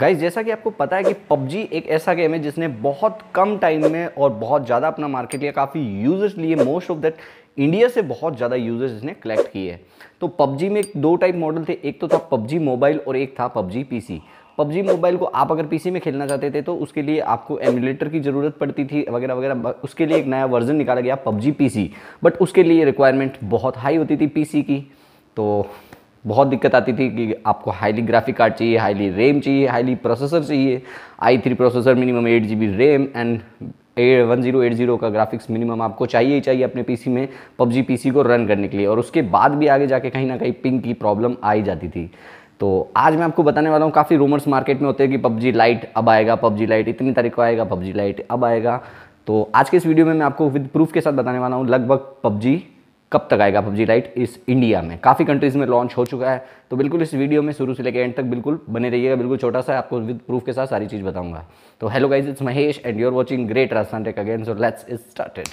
guys जैसा कि आपको पता है कि पबजी एक ऐसा गेम है जिसने बहुत कम टाइम में और बहुत ज़्यादा अपना मार्केट लिया काफ़ी यूजर्स लिए मोस्ट ऑफ दैट इंडिया से बहुत ज़्यादा यूजर्स इसने कलेक्ट किए हैं तो पबजी में दो टाइप मॉडल थे एक तो था पबजी मोबाइल और एक था पबजी PC पबजी मोबाइल को आप अगर पीसी में खेलना चाहते थे तो उसके लिए आपको एमुलेटर की ज़रूरत पड़ती थी वगैरह वगैरह उसके लिए एक नया वर्जन निकाला गया पबजी पीसी बट उसके लिए रिक्वायरमेंट बहुत हाई होती थी पीसी की तो बहुत दिक्कत आती थी कि आपको हाईली ग्राफिक कार्ड चाहिए हाईली रैम चाहिए हाईली प्रोसेसर चाहिए i three processor minimum eight G B RAM and a one zero eight zero का ग्राफिक्स मिनिमम आपको चाहिए ही चाहिए अपने पीसी में पबजी पीसी को रन करने के लिए और उसके बाद भी आगे जाके कहीं ना कहीं पिंग की प्रॉब्लम आ ही जाती थी तो आज मैं आपको बताने वाला हूँ काफ़ी रूमर्स मार्केट में होते हैं कि पबजी लाइट अब आएगा पबजी लाइट इतनी तारीख को आएगा पबजी लाइट अब आएगा तो आज के इस वीडियो में मैं आपको विद प्रूफ के साथ बताने वाला हूँ लगभग पबजी कब तक आएगा पबजी लाइट इस इंडिया में काफ़ी कंट्रीज़ में लॉन्च हो चुका है तो बिल्कुल इस वीडियो में शुरू से लेकर एंड तक बिल्कुल बने रहिएगा बिल्कुल छोटा सा आपको विद प्रूफ के साथ सारी चीज़ बताऊंगा तो hello guys it's Mahesh and you're watching great Rajasthan tech again so let's is started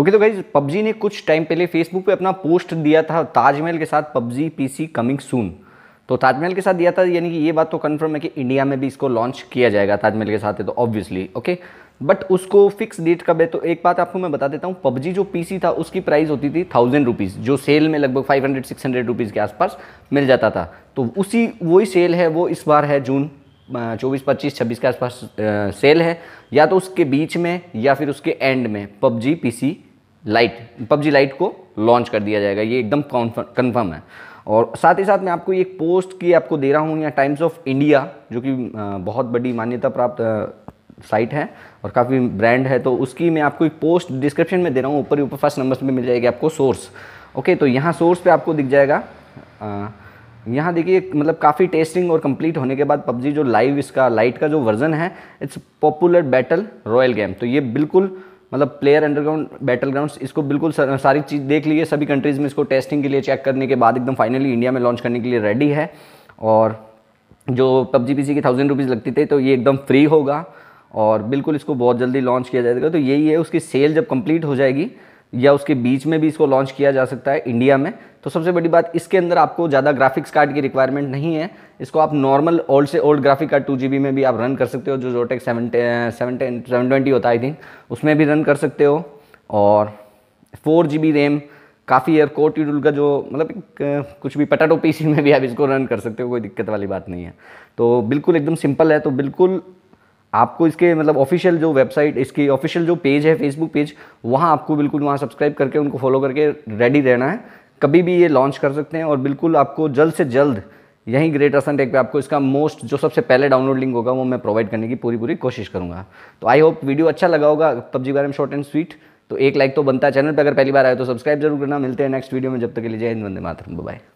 okay तो गाइज पबजी ने कुछ टाइम पहले फेसबुक पे अपना पोस्ट दिया था ताजमहल के साथ पबजी पीसी कमिंग सून तो ताजमहल के साथ दिया था यानी कि ये बात तो कन्फर्म है कि इंडिया में भी इसको लॉन्च किया जाएगा ताजमहल के साथ है तो ऑब्वियसली ओके बट उसको फिक्स डेट कब है तो एक बात आपको मैं बता देता हूँ पबजी जो पीसी था उसकी प्राइस होती थी थाउजेंड रुपीज़ जो सेल में लगभग five hundred six hundred rupees के आसपास मिल जाता था तो उसी वही सेल है वो इस बार है जून चौबीस पच्चीस छब्बीस के आसपास सेल है या तो उसके बीच में या फिर उसके एंड में PUBG P C lite PUBG lite को लॉन्च कर दिया जाएगा ये एकदम कन्फर्म है और साथ ही साथ मैं आपको एक पोस्ट की आपको दे रहा हूँ या टाइम्स ऑफ इंडिया जो कि बहुत बड़ी मान्यता प्राप्त साइट है और काफ़ी ब्रांड है तो उसकी मैं आपको एक पोस्ट डिस्क्रिप्शन में दे रहा हूँ ऊपर ऊपर फर्स्ट नंबर पर मिल जाएगी आपको सोर्स ओके तो यहाँ सोर्स पर आपको दिख जाएगा यहाँ देखिए मतलब काफ़ी टेस्टिंग और कंप्लीट होने के बाद पबजी जो लाइव इसका लाइट का जो वर्जन है it's popular battle royale game तो ये बिल्कुल मतलब प्लेयर अंडरग्राउंड बैटल ग्राउंड इसको बिल्कुल सारी चीज़ देख ली है सभी कंट्रीज़ में इसको टेस्टिंग के लिए चेक करने के बाद एकदम फाइनली इंडिया में लॉन्च करने के लिए रेडी है और जो पबजी पी की थाउजेंड रुपीज़ लगती थी तो ये एकदम फ्री होगा और बिल्कुल इसको बहुत जल्दी लॉन्च किया जाएगा तो यही है उसकी सेल जब कंप्लीट हो जाएगी या उसके बीच में भी इसको लॉन्च किया जा सकता है इंडिया में तो सबसे बड़ी बात इसके अंदर आपको ज़्यादा ग्राफिक्स कार्ड की रिक्वायरमेंट नहीं है इसको आप नॉर्मल ओल्ड से old graphic card two G में भी आप रन कर सकते हो जो Zotac seven seven ten seven twenty होता है आई थिंक उसमें भी रन कर सकते हो और फोर जी बी रैम काफ़ी एयर कोर ट्यूडल का जो मतलब कुछ भी पटाटो पीसी में भी आप इसको रन कर सकते हो कोई दिक्कत वाली बात नहीं है तो बिल्कुल एकदम सिंपल है तो बिल्कुल आपको इसके मतलब ऑफिशियल जो वेबसाइट इसकी ऑफिशियल जो पेज है फेसबुक पेज वहाँ आपको बिल्कुल वहाँ सब्सक्राइब करके उनको फॉलो करके रेडी रहना है कभी भी ये लॉन्च कर सकते हैं और बिल्कुल आपको जल्द से जल्द यहीं ग्रेट असन टेक पर आपको इसका मोस्ट जो सबसे पहले डाउनलोड लिंक होगा वो मैं प्रोवाइड करने की पूरी पूरी कोशिश करूँगा तो आई होप वीडियो अच्छा लगा होगा पबजी बारे में शॉर्ट एंड स्वीट तो एक लाइक तो बनता है चैनल पर अगर पहली बार आए तो सब्सक्राइब जरूर करना मिलते हैं नेक्स्ट वीडियो में जब तक के लिए जय हिंद वंदे मातरम बाय